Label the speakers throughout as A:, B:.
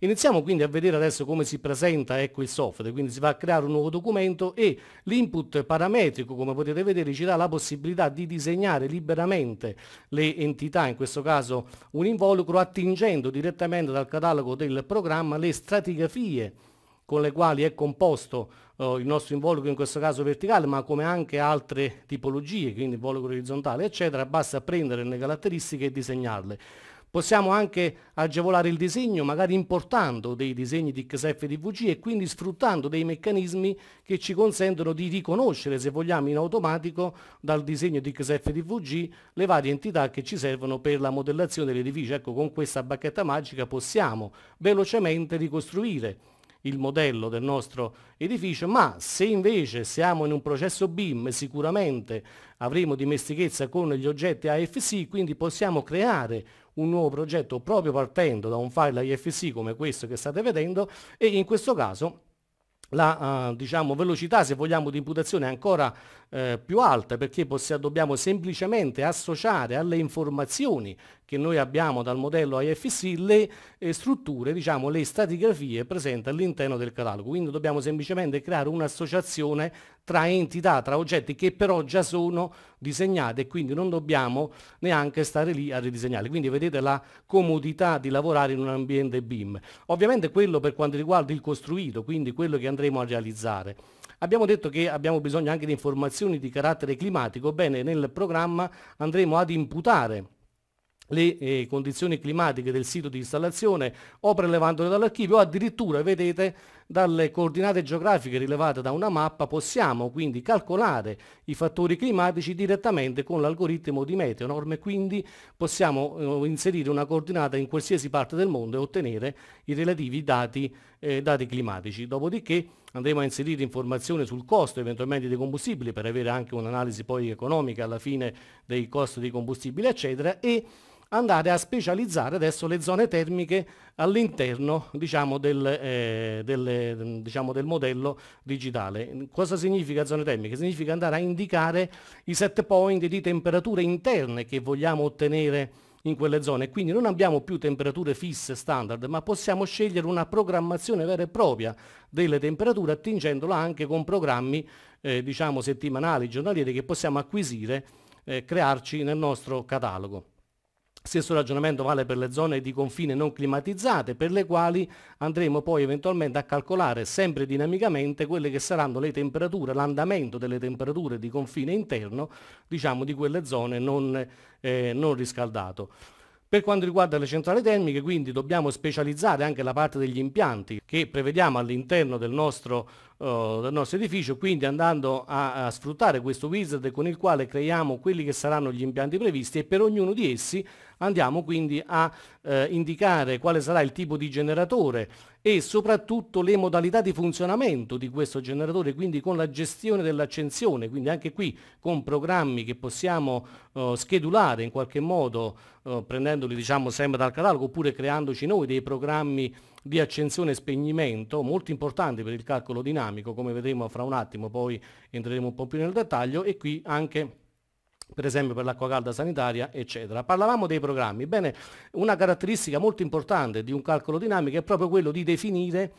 A: Iniziamo quindi a vedere adesso come si presenta ecco, il software, quindi si va a creare un nuovo documento e l'input parametrico, come potete vedere, ci dà la possibilità di disegnare liberamente le entità, in questo caso un involucro, attingendo direttamente dal catalogo del programma le stratigrafie con le quali è composto eh, il nostro involucro in questo caso verticale ma come anche altre tipologie quindi involucro orizzontale eccetera basta prendere le caratteristiche e disegnarle Possiamo anche agevolare il disegno, magari importando dei disegni di XF e DVG e quindi sfruttando dei meccanismi che ci consentono di riconoscere, se vogliamo, in automatico dal disegno di XF DVG le varie entità che ci servono per la modellazione dell'edificio. Ecco, con questa bacchetta magica possiamo velocemente ricostruire il modello del nostro edificio, ma se invece siamo in un processo BIM sicuramente avremo dimestichezza con gli oggetti AFC, quindi possiamo creare un nuovo progetto proprio partendo da un file IFC come questo che state vedendo e in questo caso la eh, diciamo, velocità se vogliamo di imputazione è ancora eh, più alta perché possiamo, dobbiamo semplicemente associare alle informazioni che noi abbiamo dal modello IFC le eh, strutture, diciamo, le stratigrafie presenti all'interno del catalogo. Quindi dobbiamo semplicemente creare un'associazione tra entità, tra oggetti che però già sono disegnate e quindi non dobbiamo neanche stare lì a ridisegnare. Quindi vedete la comodità di lavorare in un ambiente BIM. Ovviamente quello per quanto riguarda il costruito, quindi quello che andremo a realizzare. Abbiamo detto che abbiamo bisogno anche di informazioni di carattere climatico, bene nel programma andremo ad imputare le eh, condizioni climatiche del sito di installazione o prelevandole dall'archivio o addirittura, vedete, dalle coordinate geografiche rilevate da una mappa possiamo quindi calcolare i fattori climatici direttamente con l'algoritmo di Meteonorm e quindi possiamo eh, inserire una coordinata in qualsiasi parte del mondo e ottenere i relativi dati, eh, dati climatici. Dopodiché andremo a inserire informazioni sul costo eventualmente dei combustibili per avere anche un'analisi poi economica alla fine dei costi dei combustibili eccetera e andare a specializzare adesso le zone termiche all'interno diciamo, del, eh, del, diciamo, del, modello digitale. Cosa significa zone termiche? Significa andare a indicare i set point di temperature interne che vogliamo ottenere in quelle zone. Quindi non abbiamo più temperature fisse standard, ma possiamo scegliere una programmazione vera e propria delle temperature attingendola anche con programmi eh, diciamo, settimanali, giornalieri che possiamo acquisire eh, crearci nel nostro catalogo. Stesso ragionamento vale per le zone di confine non climatizzate, per le quali andremo poi eventualmente a calcolare sempre dinamicamente quelle che saranno le temperature, l'andamento delle temperature di confine interno, diciamo di quelle zone non, eh, non riscaldate. Per quanto riguarda le centrali termiche quindi dobbiamo specializzare anche la parte degli impianti che prevediamo all'interno del, uh, del nostro edificio quindi andando a, a sfruttare questo wizard con il quale creiamo quelli che saranno gli impianti previsti e per ognuno di essi andiamo quindi a eh, indicare quale sarà il tipo di generatore e soprattutto le modalità di funzionamento di questo generatore, quindi con la gestione dell'accensione, quindi anche qui con programmi che possiamo eh, schedulare in qualche modo eh, prendendoli diciamo sempre dal catalogo oppure creandoci noi dei programmi di accensione e spegnimento molto importanti per il calcolo dinamico come vedremo fra un attimo poi entreremo un po' più nel dettaglio e qui anche per esempio per l'acqua calda sanitaria, eccetera. Parlavamo dei programmi. Bene, una caratteristica molto importante di un calcolo dinamico è proprio quello di definire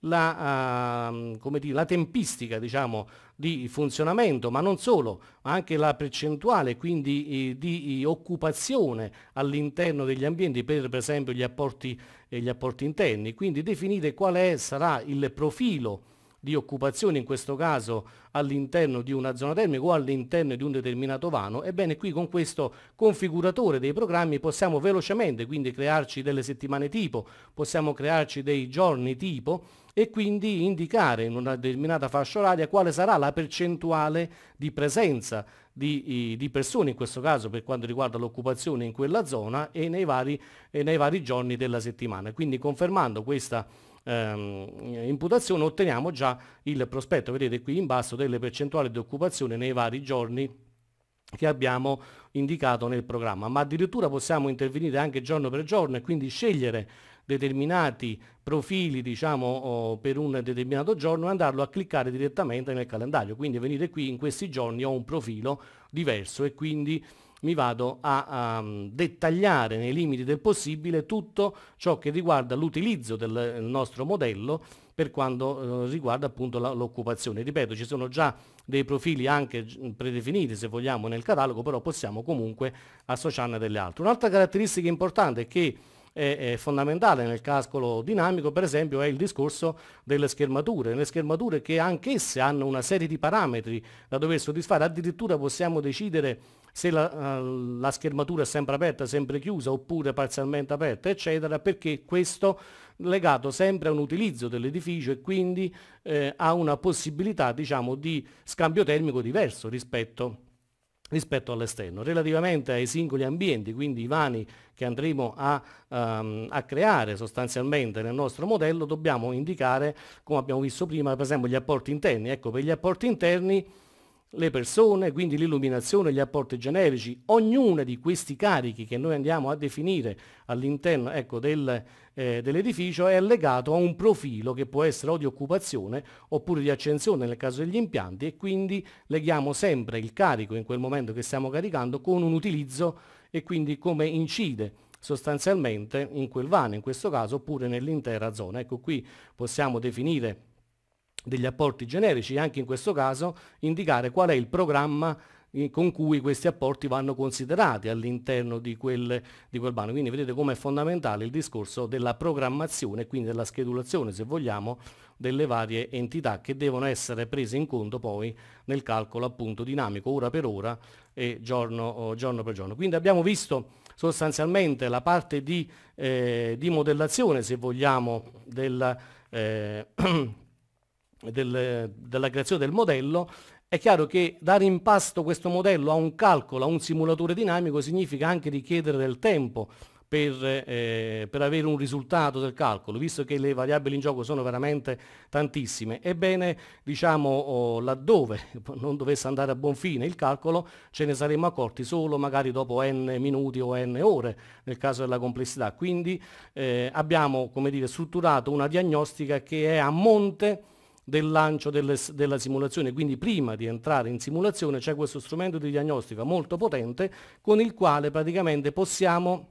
A: la, uh, dire, la tempistica diciamo, di funzionamento, ma non solo, ma anche la percentuale quindi eh, di occupazione all'interno degli ambienti per, per esempio gli apporti, eh, gli apporti interni, quindi definire qual è, sarà il profilo di occupazione, in questo caso all'interno di una zona termica o all'interno di un determinato vano, ebbene qui con questo configuratore dei programmi possiamo velocemente quindi crearci delle settimane tipo, possiamo crearci dei giorni tipo e quindi indicare in una determinata fascia oraria quale sarà la percentuale di presenza di, di, persone, in questo caso per quanto riguarda l'occupazione in quella zona e nei vari, e nei vari giorni della settimana. Quindi confermando questa ehm, imputazione otteniamo già il prospetto, vedete qui in basso, delle percentuali di occupazione nei vari giorni che abbiamo indicato nel programma, ma addirittura possiamo intervenire anche giorno per giorno e quindi scegliere determinati profili diciamo, per un determinato giorno e andarlo a cliccare direttamente nel calendario. Quindi venire qui in questi giorni ho un profilo diverso e quindi mi vado a, a mm, dettagliare nei limiti del possibile tutto ciò che riguarda l'utilizzo del nostro modello per quanto eh, riguarda appunto l'occupazione. Ripeto, ci sono già dei profili anche mm, predefiniti se vogliamo nel catalogo, però possiamo comunque associarne delle altre. Un'altra caratteristica importante è che è, fondamentale nel calcolo dinamico per esempio è il discorso delle schermature, le schermature che anch'esse hanno una serie di parametri da dover soddisfare, addirittura possiamo decidere se la, eh, la schermatura è sempre aperta, sempre chiusa oppure parzialmente aperta eccetera perché questo legato sempre a un utilizzo dell'edificio e quindi eh, a una possibilità diciamo, di scambio termico diverso rispetto a rispetto all'esterno. Relativamente ai singoli ambienti, quindi i vani che andremo a, um, a, creare sostanzialmente nel nostro modello, dobbiamo indicare, come abbiamo visto prima, per esempio gli apporti interni. Ecco, per gli apporti interni le persone, quindi l'illuminazione, gli apporti generici, ognuno di questi carichi che noi andiamo a definire all'interno ecco, del, eh, dell'edificio è legato a un profilo che può essere o di occupazione oppure di accensione nel caso degli impianti e quindi leghiamo sempre il carico in quel momento che stiamo caricando con un utilizzo e quindi come incide sostanzialmente in quel vano in questo caso oppure nell'intera zona. Ecco qui possiamo definire degli apporti generici e anche in questo caso indicare qual è il programma con cui questi apporti vanno considerati all'interno di quel, di quel bando. Quindi vedete come è fondamentale il discorso della programmazione e quindi della schedulazione, se vogliamo, delle varie entità che devono essere prese in conto poi nel calcolo appunto dinamico ora per ora e giorno, oh, giorno per giorno. Quindi abbiamo visto sostanzialmente la parte di, eh, di modellazione, se vogliamo, del, eh, del, della creazione del modello è chiaro che dare in pasto questo modello a un calcolo, a un simulatore dinamico, significa anche richiedere del tempo per, eh, per, avere un risultato del calcolo, visto che le variabili in gioco sono veramente tantissime. Ebbene, diciamo, oh, laddove non dovesse andare a buon fine il calcolo, ce ne saremmo accorti solo magari dopo n minuti o n ore, nel caso della complessità. Quindi eh, abbiamo, come dire, strutturato una diagnostica che è a monte del lancio delle, della simulazione. Quindi prima di entrare in simulazione c'è questo strumento di diagnostica molto potente con il quale praticamente possiamo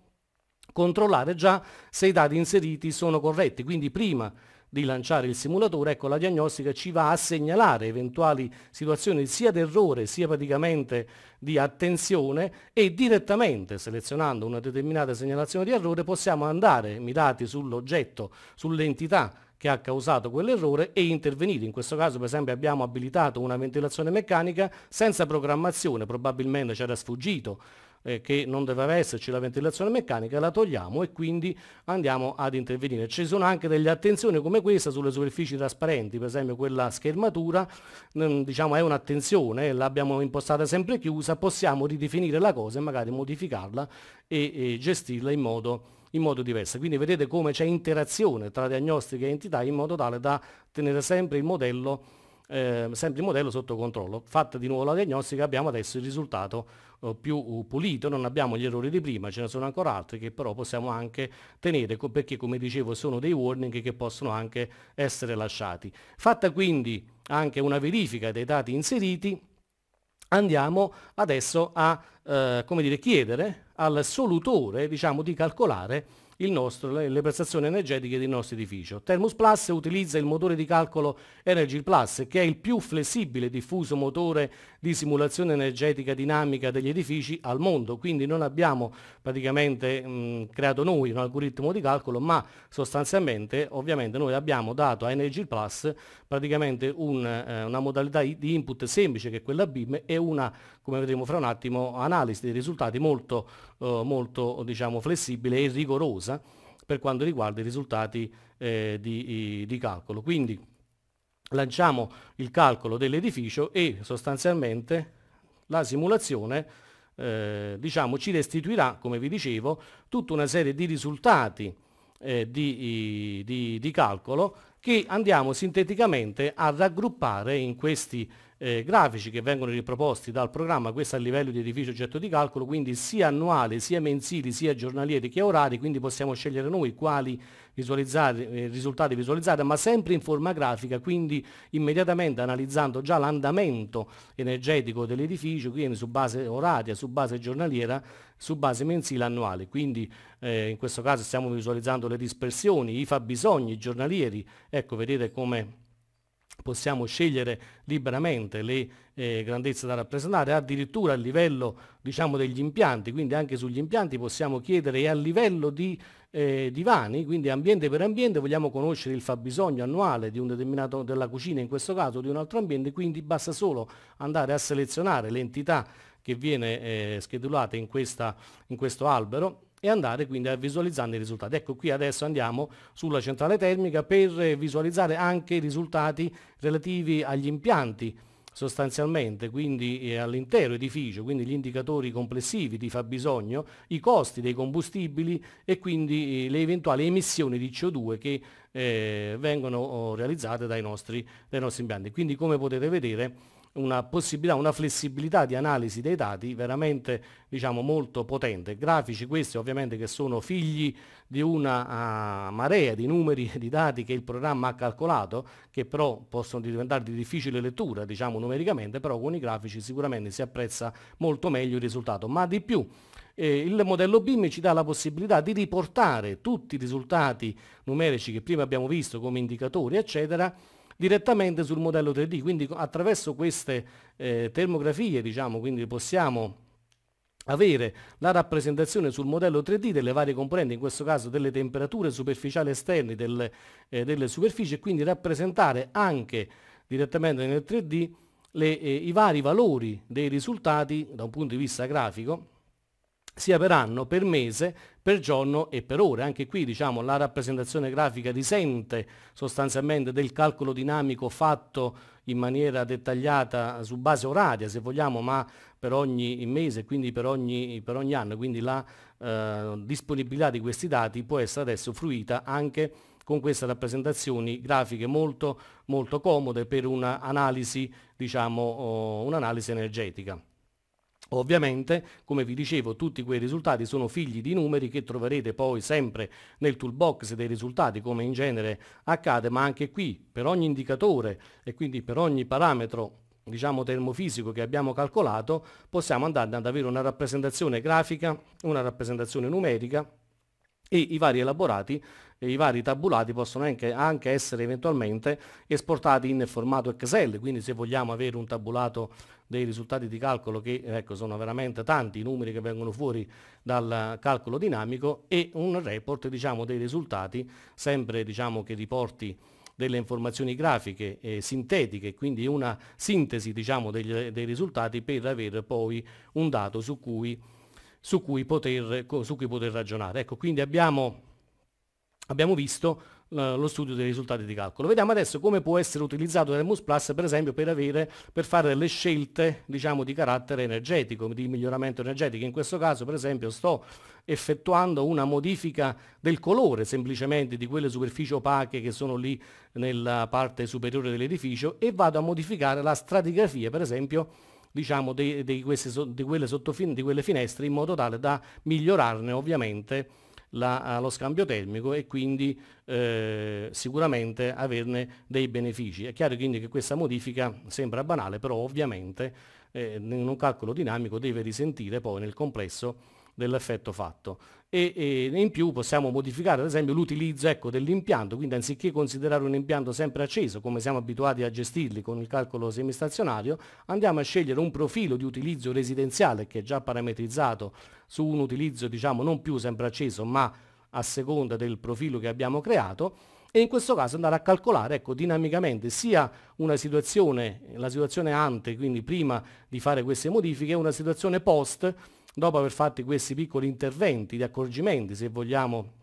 A: controllare già se i dati inseriti sono corretti. Quindi prima di lanciare il simulatore, ecco la diagnostica ci va a segnalare eventuali situazioni sia d'errore sia praticamente di attenzione e direttamente selezionando una determinata segnalazione di errore possiamo andare, dati sull'oggetto, sull'entità che ha causato quell'errore e intervenire. In questo caso per esempio abbiamo abilitato una ventilazione meccanica senza programmazione, probabilmente c'era sfuggito eh, che non doveva esserci la ventilazione meccanica, la togliamo e quindi andiamo ad intervenire. Ci sono anche delle attenzioni come questa sulle superfici trasparenti, per esempio quella schermatura, mm, diciamo è un'attenzione, eh, l'abbiamo impostata sempre chiusa, possiamo ridefinire la cosa e magari modificarla e, e gestirla in modo in modo diverso. Quindi vedete come c'è interazione tra diagnostica e entità in modo tale da tenere sempre il modello, eh, sempre il modello sotto controllo. Fatta di nuovo la diagnostica abbiamo adesso il risultato eh, più uh, pulito, non abbiamo gli errori di prima, ce ne sono ancora altri che però possiamo anche tenere perché come dicevo sono dei warning che possono anche essere lasciati. Fatta quindi anche una verifica dei dati inseriti, andiamo adesso a eh, dire, chiedere al solutore diciamo, di calcolare nostro, le, le, prestazioni energetiche del nostro edificio. Thermos Plus utilizza il motore di calcolo Energy Plus, che è il più flessibile e diffuso motore di simulazione energetica dinamica degli edifici al mondo, quindi non abbiamo praticamente mh, creato noi un algoritmo di calcolo, ma sostanzialmente ovviamente noi abbiamo dato a Energy Plus praticamente un, eh, una modalità di input semplice che è quella BIM e una, come vedremo fra un attimo, analisi dei risultati molto eh, molto diciamo, flessibile e rigorosa per quanto riguarda i risultati eh, di, di, calcolo. Quindi lanciamo il calcolo dell'edificio e sostanzialmente la simulazione eh, diciamo, ci restituirà, come vi dicevo, tutta una serie di risultati eh, di, di, di, calcolo che andiamo sinteticamente a raggruppare in questi eh, grafici che vengono riproposti dal programma, questo a livello di edificio oggetto di calcolo, quindi sia annuali, sia mensili, sia giornalieri che orari, quindi possiamo scegliere noi quali visualizzare, eh, risultati visualizzare, ma sempre in forma grafica, quindi immediatamente analizzando già l'andamento energetico dell'edificio, quindi su base oraria, su base giornaliera, su base mensile annuale. Quindi eh, in questo caso stiamo visualizzando le dispersioni, i fabbisogni giornalieri, ecco vedete come possiamo scegliere liberamente le eh, grandezze da rappresentare, addirittura a livello diciamo, degli impianti, quindi anche sugli impianti possiamo chiedere e a livello di eh, divani, quindi ambiente per ambiente vogliamo conoscere il fabbisogno annuale di un determinato, della cucina, in questo caso di un altro ambiente, quindi basta solo andare a selezionare l'entità che viene eh, schedulata in, questa, in questo albero e andare quindi a visualizzare i risultati. Ecco qui adesso andiamo sulla centrale termica per visualizzare anche i risultati relativi agli impianti sostanzialmente, quindi eh, all'intero edificio, quindi gli indicatori complessivi di fabbisogno, i costi dei combustibili e quindi eh, le eventuali emissioni di CO2 che eh, vengono oh, realizzate dai nostri, dai nostri impianti. Quindi come potete vedere una possibilità, una flessibilità di analisi dei dati veramente diciamo, molto potente. Grafici questi ovviamente che sono figli di una uh, marea di numeri e di dati che il programma ha calcolato, che però possono diventare di difficile lettura diciamo, numericamente, però con i grafici sicuramente si apprezza molto meglio il risultato. Ma di più, eh, il modello BIM ci dà la possibilità di riportare tutti i risultati numerici che prima abbiamo visto come indicatori, eccetera, direttamente sul modello 3D, quindi attraverso queste eh, termografie diciamo, possiamo avere la rappresentazione sul modello 3D delle varie componenti, in questo caso delle temperature superficiali esterne del, eh, delle superfici e quindi rappresentare anche direttamente nel 3D le, eh, i vari valori dei risultati da un punto di vista grafico sia per anno, per mese, per giorno e per ore. Anche qui diciamo, la rappresentazione grafica risente sostanzialmente del calcolo dinamico fatto in maniera dettagliata su base oraria, se vogliamo, ma per ogni mese, quindi per ogni, per ogni anno. Quindi la eh, disponibilità di questi dati può essere adesso fruita anche con queste rappresentazioni grafiche molto, molto comode per un'analisi diciamo, un energetica. Ovviamente, come vi dicevo, tutti quei risultati sono figli di numeri che troverete poi sempre nel toolbox dei risultati, come in genere accade, ma anche qui per ogni indicatore e quindi per ogni parametro diciamo termofisico che abbiamo calcolato, possiamo andare ad avere una rappresentazione grafica, una rappresentazione numerica e i vari elaborati i vari tabulati possono anche, anche, essere eventualmente esportati in formato Excel, quindi se vogliamo avere un tabulato dei risultati di calcolo che ecco, sono veramente tanti i numeri che vengono fuori dal calcolo dinamico e un report diciamo, dei risultati sempre diciamo, che riporti delle informazioni grafiche eh, sintetiche, quindi una sintesi diciamo, degli, dei risultati per avere poi un dato su cui su cui poter, su cui poter ragionare. Ecco, quindi abbiamo, abbiamo visto eh, lo studio dei risultati di calcolo. Vediamo adesso come può essere utilizzato Thermos Plus per esempio per, avere, per fare delle scelte diciamo, di carattere energetico, di miglioramento energetico. In questo caso per esempio sto effettuando una modifica del colore semplicemente di quelle superfici opache che sono lì nella parte superiore dell'edificio e vado a modificare la stratigrafia per esempio diciamo, di, di, queste, di, quelle di, quelle finestre in modo tale da migliorarne ovviamente la, eh, lo scambio termico e quindi eh, sicuramente averne dei benefici. È chiaro quindi che questa modifica sembra banale, però ovviamente eh, in un calcolo dinamico deve risentire poi nel complesso dell'effetto fatto e, e in più possiamo modificare ad esempio l'utilizzo ecco, dell'impianto, quindi anziché considerare un impianto sempre acceso come siamo abituati a gestirli con il calcolo semistazionario, andiamo a scegliere un profilo di utilizzo residenziale che è già parametrizzato su un utilizzo diciamo non più sempre acceso ma a seconda del profilo che abbiamo creato e in questo caso andare a calcolare ecco, dinamicamente sia una situazione, la situazione ante, quindi prima di fare queste modifiche, una situazione post dopo aver fatto questi piccoli interventi di accorgimenti, se vogliamo,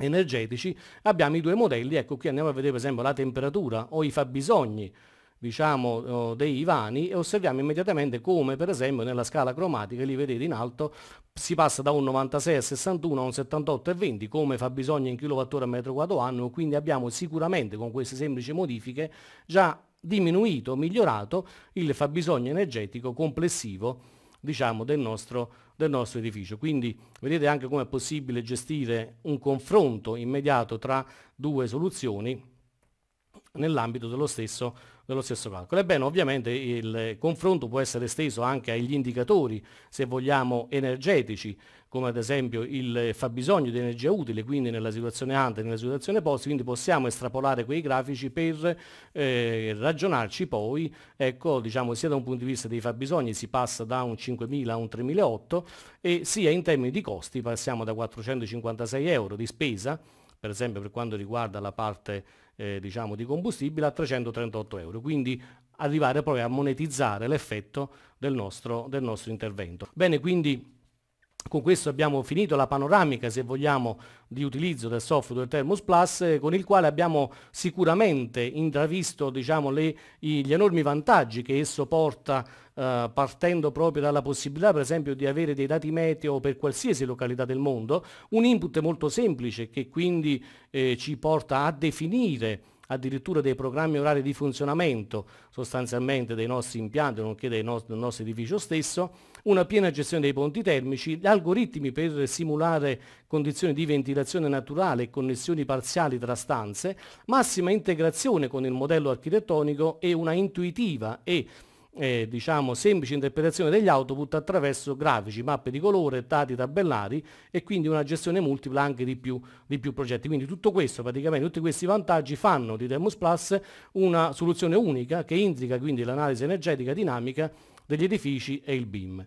A: energetici, abbiamo i due modelli, ecco qui andiamo a vedere per esempio la temperatura o i fabbisogni diciamo, dei vani e osserviamo immediatamente come per esempio nella scala cromatica, li vedete in alto, si passa da un 96 a 61 a un 78 a 20 come fa bisogno in kWh metro quadro anno, quindi abbiamo sicuramente con queste semplici modifiche già diminuito, migliorato il fabbisogno energetico complessivo diciamo, del, nostro, del nostro edificio. Quindi vedete anche come è possibile gestire un confronto immediato tra due soluzioni nell'ambito dello stesso dello stesso calcolo. Ebbene, ovviamente il confronto può essere esteso anche agli indicatori, se vogliamo, energetici, come ad esempio il fabbisogno di energia utile, quindi nella situazione ante e nella situazione post, quindi possiamo estrapolare quei grafici per eh, ragionarci poi, ecco, diciamo, sia da un punto di vista dei fabbisogni si passa da un 5.000 a un 3.008 e sia in termini di costi passiamo da 456 euro di spesa, per esempio per quanto riguarda la parte eh, diciamo, di combustibile a 338 euro, quindi arrivare poi a monetizzare l'effetto del nostro, del nostro intervento. Bene, quindi con questo abbiamo finito la panoramica, se vogliamo, di utilizzo del software Thermos Plus, eh, con il quale abbiamo sicuramente intravisto diciamo, le, gli enormi vantaggi che esso porta eh, partendo proprio dalla possibilità per esempio di avere dei dati meteo per qualsiasi località del mondo, un input molto semplice che quindi eh, ci porta a definire addirittura dei programmi orari di funzionamento sostanzialmente dei nostri impianti, nonché del nostro edificio stesso, una piena gestione dei ponti termici, algoritmi per simulare condizioni di ventilazione naturale e connessioni parziali tra stanze, massima integrazione con il modello architettonico e una intuitiva e eh, diciamo, semplice interpretazione degli output attraverso grafici, mappe di colore, dati tabellari e quindi una gestione multipla anche di più, di più progetti. Quindi tutto questo, praticamente tutti questi vantaggi fanno di Thermos Plus una soluzione unica che indica quindi l'analisi energetica dinamica degli edifici e il BIM.